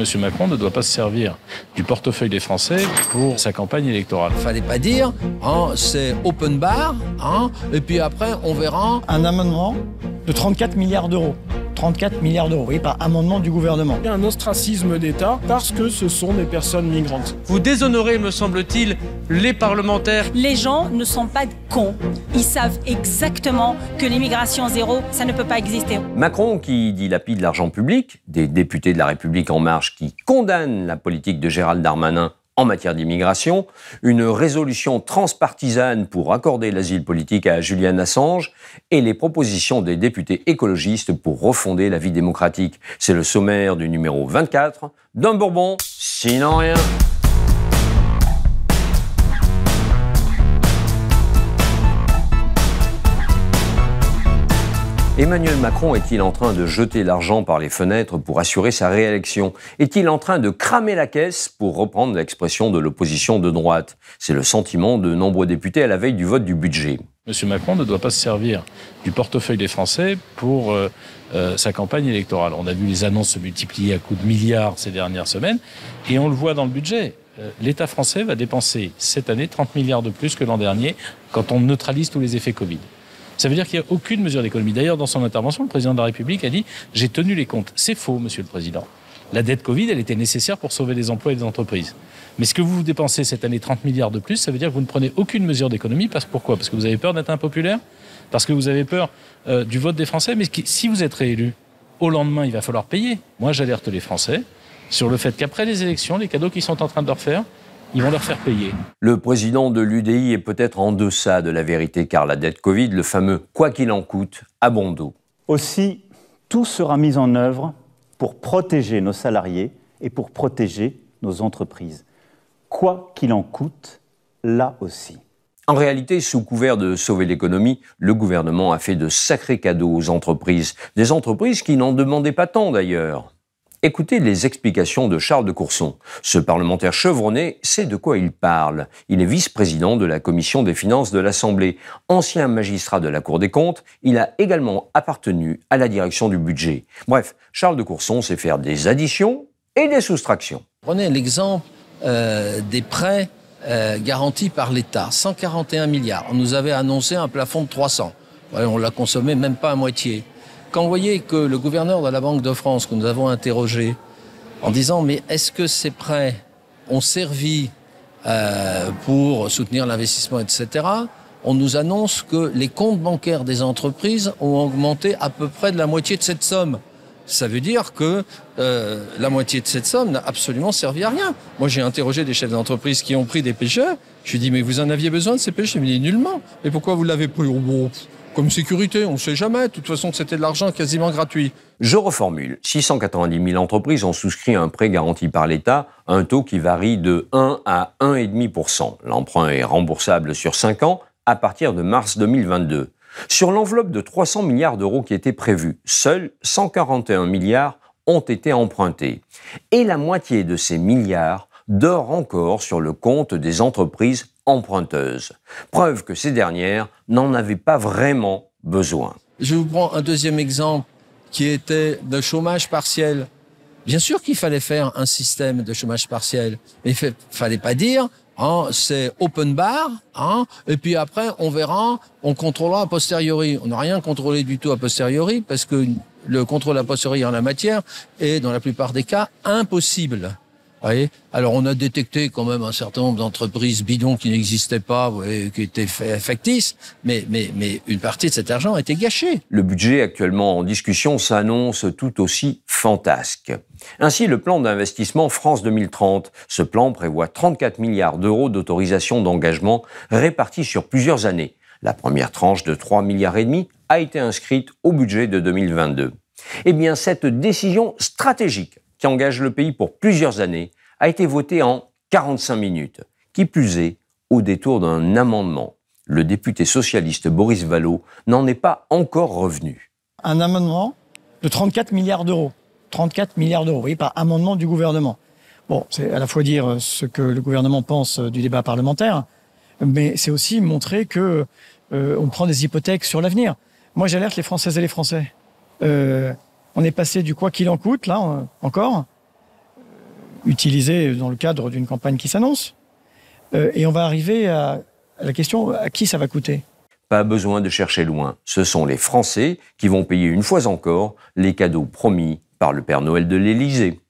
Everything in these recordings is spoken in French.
Monsieur Macron ne doit pas se servir du portefeuille des Français pour sa campagne électorale. Fallait pas dire, hein, c'est open bar, hein, et puis après on verra. Un amendement de 34 milliards d'euros. 34 milliards d'euros, oui, par amendement du gouvernement. un ostracisme d'État parce que ce sont des personnes migrantes. Vous déshonorez, me semble-t-il, les parlementaires. Les gens ne sont pas cons. Ils savent exactement que l'immigration zéro, ça ne peut pas exister. Macron qui de l'argent public, des députés de la République en marche qui condamnent la politique de Gérald Darmanin en matière d'immigration, une résolution transpartisane pour accorder l'asile politique à Julian Assange et les propositions des députés écologistes pour refonder la vie démocratique. C'est le sommaire du numéro 24 d'un Bourbon, sinon rien. Emmanuel Macron est-il en train de jeter l'argent par les fenêtres pour assurer sa réélection Est-il en train de cramer la caisse pour reprendre l'expression de l'opposition de droite C'est le sentiment de nombreux députés à la veille du vote du budget. Monsieur Macron ne doit pas se servir du portefeuille des Français pour euh, euh, sa campagne électorale. On a vu les annonces se multiplier à coups de milliards ces dernières semaines et on le voit dans le budget. Euh, L'État français va dépenser cette année 30 milliards de plus que l'an dernier quand on neutralise tous les effets Covid. Ça veut dire qu'il n'y a aucune mesure d'économie. D'ailleurs, dans son intervention, le président de la République a dit J'ai tenu les comptes. C'est faux, monsieur le président. La dette Covid, elle était nécessaire pour sauver les emplois et les entreprises. Mais ce que vous dépensez cette année 30 milliards de plus, ça veut dire que vous ne prenez aucune mesure d'économie. Parce, pourquoi Parce que vous avez peur d'être impopulaire Parce que vous avez peur euh, du vote des Français Mais si vous êtes réélu, au lendemain, il va falloir payer. Moi, j'alerte les Français sur le fait qu'après les élections, les cadeaux qu'ils sont en train de leur ils vont leur faire payer. Le président de l'UDI est peut-être en deçà de la vérité, car la dette Covid, le fameux quoi qu'il en coûte, a bon dos. Aussi, tout sera mis en œuvre pour protéger nos salariés et pour protéger nos entreprises. Quoi qu'il en coûte, là aussi. En réalité, sous couvert de sauver l'économie, le gouvernement a fait de sacrés cadeaux aux entreprises, des entreprises qui n'en demandaient pas tant d'ailleurs. Écoutez les explications de Charles de Courson. Ce parlementaire chevronné sait de quoi il parle. Il est vice-président de la Commission des finances de l'Assemblée. Ancien magistrat de la Cour des comptes, il a également appartenu à la direction du budget. Bref, Charles de Courson sait faire des additions et des soustractions. Prenez l'exemple euh, des prêts euh, garantis par l'État. 141 milliards. On nous avait annoncé un plafond de 300. on on l'a consommé même pas à moitié quand vous voyez que le gouverneur de la Banque de France, que nous avons interrogé, en disant mais est-ce que ces prêts ont servi euh, pour soutenir l'investissement, etc., on nous annonce que les comptes bancaires des entreprises ont augmenté à peu près de la moitié de cette somme. Ça veut dire que euh, la moitié de cette somme n'a absolument servi à rien. Moi, j'ai interrogé des chefs d'entreprise qui ont pris des pêcheurs. Je lui ai dit, mais vous en aviez besoin de ces pêcheurs Il me dit, nullement. Et pourquoi vous l'avez pris au bon, comme sécurité, on ne sait jamais. De toute façon, c'était de l'argent quasiment gratuit. Je reformule. 690 000 entreprises ont souscrit un prêt garanti par l'État, un taux qui varie de 1 à 1,5 L'emprunt est remboursable sur 5 ans à partir de mars 2022. Sur l'enveloppe de 300 milliards d'euros qui était prévue, seuls 141 milliards ont été empruntés. Et la moitié de ces milliards dort encore sur le compte des entreprises emprunteuses. Preuve que ces dernières n'en avaient pas vraiment besoin. Je vous prends un deuxième exemple qui était le chômage partiel. Bien sûr qu'il fallait faire un système de chômage partiel, mais il fallait pas dire hein, c'est open bar, hein, et puis après on verra, on contrôlera a posteriori. On n'a rien contrôlé du tout a posteriori parce que le contrôle a posteriori en la matière est dans la plupart des cas impossible. Alors on a détecté quand même un certain nombre d'entreprises bidons qui n'existaient pas, qui étaient factices, mais, mais, mais une partie de cet argent a été gâchée. Le budget actuellement en discussion s'annonce tout aussi fantasque. Ainsi, le plan d'investissement France 2030. Ce plan prévoit 34 milliards d'euros d'autorisation d'engagement répartis sur plusieurs années. La première tranche de 3 milliards et demi a été inscrite au budget de 2022. Eh bien, cette décision stratégique qui engage le pays pour plusieurs années a été voté en 45 minutes, qui plus est au détour d'un amendement. Le député socialiste Boris Vallot n'en est pas encore revenu. Un amendement de 34 milliards d'euros. 34 milliards d'euros, oui, par amendement du gouvernement. Bon, c'est à la fois dire ce que le gouvernement pense du débat parlementaire, mais c'est aussi montrer que euh, on prend des hypothèques sur l'avenir. Moi, j'alerte les Françaises et les Français. Euh, on est passé du quoi qu'il en coûte, là, encore, utilisé dans le cadre d'une campagne qui s'annonce. Euh, et on va arriver à, la question à qui ça va coûter Pas besoin de chercher loin. Ce sont les Français qui vont payer une fois encore les cadeaux promis par le Père Noël de l'Élysée.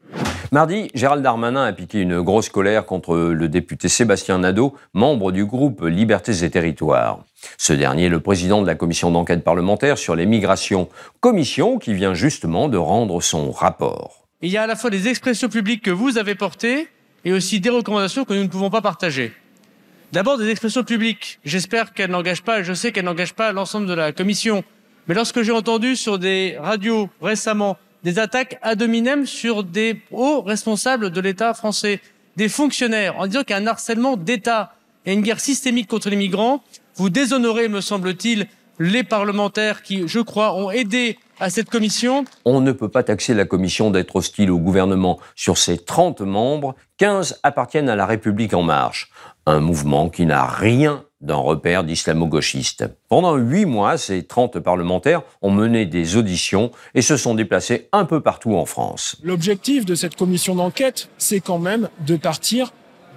Mardi, Gérald Darmanin a piqué une grosse colère contre le député Sébastien Nadeau, membre du groupe Libertés et Territoires. Ce dernier est le président de la commission d'enquête parlementaire sur les migrations, commission qui vient justement de rendre son rapport il y a à la fois des expressions publiques que vous avez portées et aussi des recommandations que nous ne pouvons pas partager. D'abord, des expressions publiques. J'espère qu'elles n'engagent pas, je sais qu'elles n'engagent pas l'ensemble de la Commission. Mais lorsque j'ai entendu sur des radios récemment des attaques ad hominem sur des hauts responsables de l'État français, des fonctionnaires, en disant qu'il y a un harcèlement d'État et une guerre systémique contre les migrants, vous déshonorez, me semble-t-il, les parlementaires qui, je crois, ont aidé à cette commission On ne peut pas taxer la commission d'être hostile au gouvernement. Sur ses 30 membres, 15 appartiennent à la République en marche, un mouvement qui n'a rien d'un repère d'islamo-gauchiste. Pendant 8 mois, ces 30 parlementaires ont mené des auditions et se sont déplacés un peu partout en France. L'objectif de cette commission d'enquête, c'est quand même de partir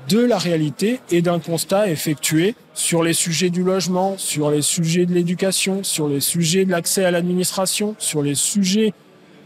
de la réalité et d'un constat effectué sur les sujets du logement, sur les sujets de l'éducation, sur les sujets de l'accès à l'administration, sur les sujets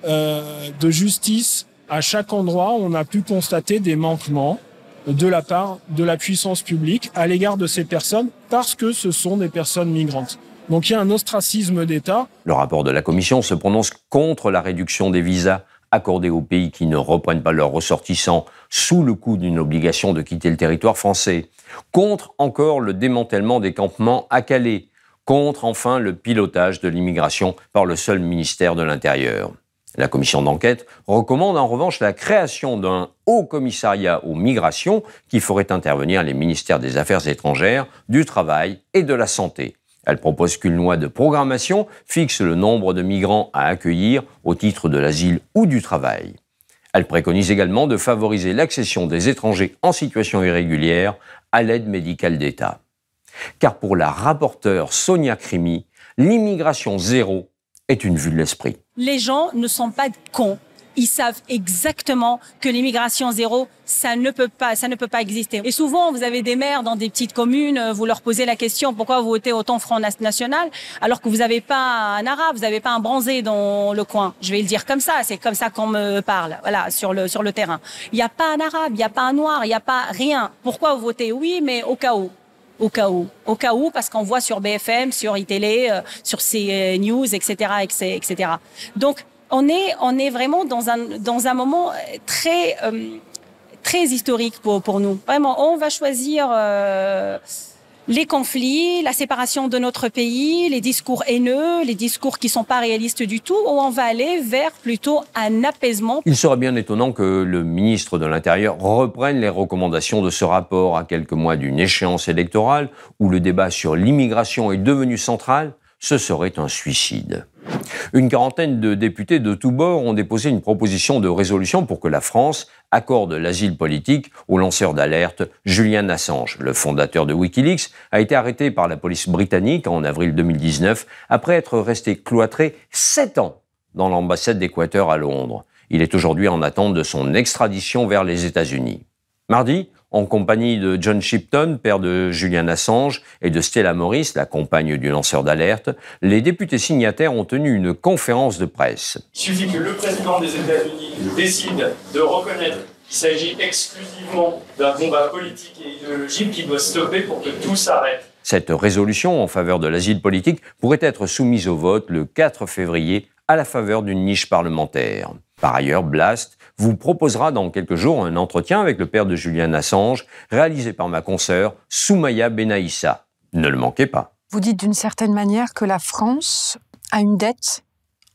euh, de justice. À chaque endroit, on a pu constater des manquements de la part de la puissance publique à l'égard de ces personnes parce que ce sont des personnes migrantes. Donc il y a un ostracisme d'État. Le rapport de la Commission se prononce contre la réduction des visas accordés aux pays qui ne reprennent pas leurs ressortissants sous le coup d'une obligation de quitter le territoire français, contre encore le démantèlement des campements à Calais, contre enfin le pilotage de l'immigration par le seul ministère de l'Intérieur. La commission d'enquête recommande en revanche la création d'un haut commissariat aux migrations qui ferait intervenir les ministères des Affaires étrangères, du Travail et de la Santé. Elle propose qu'une loi de programmation fixe le nombre de migrants à accueillir au titre de l'asile ou du travail. Elle préconise également de favoriser l'accession des étrangers en situation irrégulière à l'aide médicale d'État. Car pour la rapporteure Sonia Crimi, l'immigration zéro est une vue de l'esprit. Les gens ne sont pas cons ils savent exactement que l'immigration zéro, ça ne peut pas, ça ne peut pas exister. Et souvent, vous avez des maires dans des petites communes, euh, vous leur posez la question pourquoi vous votez autant Front National alors que vous n'avez pas un arabe, vous n'avez pas un bronzé dans le coin. Je vais le dire comme ça, c'est comme ça qu'on me parle, voilà, sur le sur le terrain. Il n'y a pas un arabe, il n'y a pas un noir, il n'y a pas rien. Pourquoi vous votez oui, mais au cas où au cas où, au cas où, parce qu'on voit sur BFM, sur ITélé, euh, sur CNews, etc., etc., etc. Donc, on est, vraiment dans un, moment très, euh, historique pour, nous. Vraiment, on va choisir euh, les conflits, la séparation de notre pays, les discours haineux, les discours qui ne sont pas réalistes du tout, ou on va aller vers plutôt un apaisement. Il serait bien étonnant que le ministre de l'Intérieur reprenne les recommandations de ce rapport à quelques mois d'une échéance électorale où le débat sur l'immigration est devenu central ce serait un suicide. Une quarantaine de députés de tous bords ont déposé une proposition de résolution pour que la France accorde l'asile politique au lanceur d'alerte Julian Assange. Le fondateur de Wikileaks a été arrêté par la police britannique en avril 2019 après être resté cloîtré sept ans dans l'ambassade d'Équateur à Londres. Il est aujourd'hui en attente de son extradition vers les États-Unis. Mardi, en compagnie de John Shipton, père de Julian Assange, et de Stella Morris, la compagne du lanceur d'alerte, les députés signataires ont tenu une conférence de presse. Il suffit que le président des États-Unis décide de reconnaître qu'il s'agit exclusivement d'un combat politique et idéologique qui doit stopper pour que tout s'arrête. Cette résolution en faveur de l'asile politique pourrait être soumise au vote le 4 février à la faveur d'une niche parlementaire. Par ailleurs, Blast vous proposera dans quelques jours un entretien avec le père de Julian Assange, réalisé par ma consoeur Soumaya Benaïssa. Ne le manquez pas. Vous dites d'une certaine manière que la France a une dette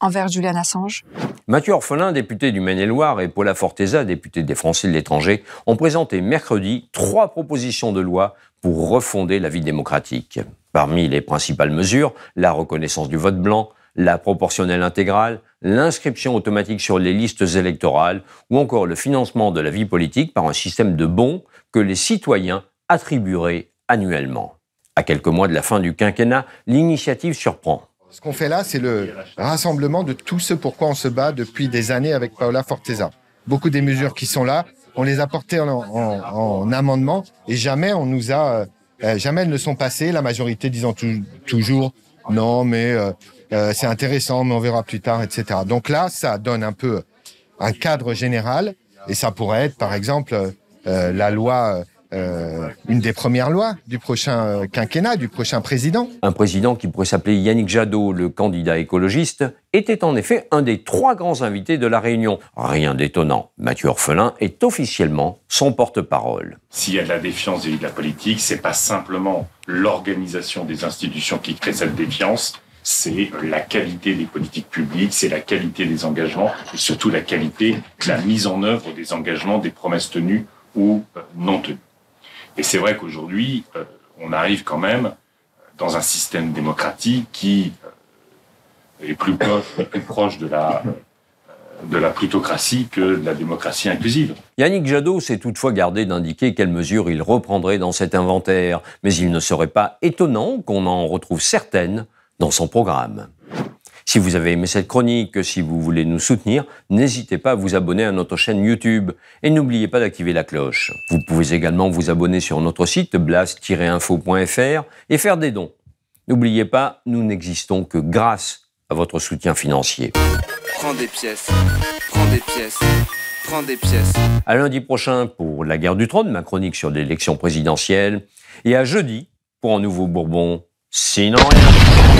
envers Julian Assange Mathieu Orphelin, député du Maine-et-Loire, et Paula Forteza, députée des Français de l'étranger, ont présenté mercredi trois propositions de loi pour refonder la vie démocratique. Parmi les principales mesures, la reconnaissance du vote blanc, la proportionnelle intégrale, l'inscription automatique sur les listes électorales ou encore le financement de la vie politique par un système de bons que les citoyens attribueraient annuellement. À quelques mois de la fin du quinquennat, l'initiative surprend. Ce qu'on fait là, c'est le rassemblement de tout ce pour quoi on se bat depuis des années avec Paola Forteza. Beaucoup des mesures qui sont là, on les a portées en, amendement et jamais on nous a, euh, euh, jamais elles ne sont passées. La majorité disant toujours non, mais euh, euh, c'est intéressant, mais on verra plus tard, etc. Donc là, ça donne un peu un cadre général, et ça pourrait être, par exemple, euh, euh, la loi, une des premières lois du prochain quinquennat, du prochain président. Un président qui pourrait s'appeler Yannick Jadot, le candidat écologiste, était en effet un des trois grands invités de la réunion. Rien d'étonnant, Mathieu Orphelin est officiellement son porte-parole. S'il y a de la défiance vis de la politique, c'est pas simplement l'organisation des institutions qui crée cette défiance, c'est la qualité des politiques publiques, c'est la qualité des engagements et surtout la qualité de la mise en œuvre des engagements, des promesses tenues ou euh, non tenues. Et c'est vrai qu'aujourd'hui, euh, on arrive quand même dans un système démocratique qui euh, est plus proche, de la de la plutocratie que de la démocratie inclusive. Yannick Jadot s'est toutefois gardé d'indiquer quelles mesures il reprendrait dans cet inventaire, mais il ne serait pas étonnant qu'on en retrouve certaines dans son programme. Si vous avez aimé cette chronique, si vous voulez nous soutenir, n'hésitez pas à vous abonner à notre chaîne YouTube et n'oubliez pas d'activer la cloche. Vous pouvez également vous abonner sur notre site blast-info.fr et faire des dons. N'oubliez pas, nous n'existons que grâce à votre soutien financier. Prends des pièces, prends des pièces, prends des pièces. À lundi prochain pour La guerre du trône, ma chronique sur l'élection présidentielle, et à jeudi pour un nouveau Bourbon. Sinon rien.